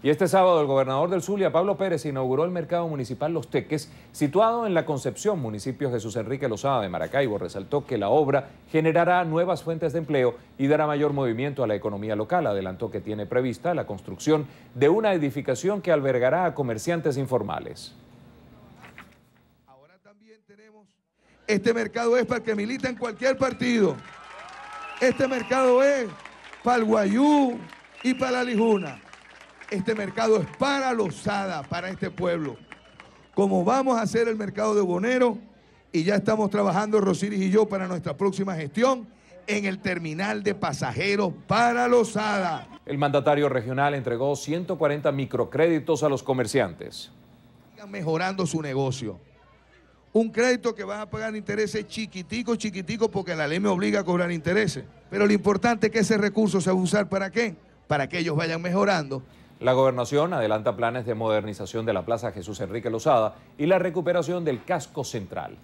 Y este sábado el gobernador del Zulia, Pablo Pérez, inauguró el mercado municipal Los Teques, situado en la Concepción, municipio Jesús Enrique Lozada de Maracaibo. Resaltó que la obra generará nuevas fuentes de empleo y dará mayor movimiento a la economía local. Adelantó que tiene prevista la construcción de una edificación que albergará a comerciantes informales. Ahora también tenemos... Este mercado es para que milita en cualquier partido. Este mercado es para el Guayú y para la Lijuna. Este mercado es para Lozada, para este pueblo. Como vamos a hacer el mercado de Bonero, y ya estamos trabajando Rosiris y yo para nuestra próxima gestión en el terminal de pasajeros para Lozada. El mandatario regional entregó 140 microcréditos a los comerciantes. Mejorando su negocio. Un crédito que van a pagar intereses chiquiticos, chiquiticos, porque la ley me obliga a cobrar intereses. Pero lo importante es que ese recurso se va a usar para qué? Para que ellos vayan mejorando. La gobernación adelanta planes de modernización de la Plaza Jesús Enrique Lozada y la recuperación del casco central.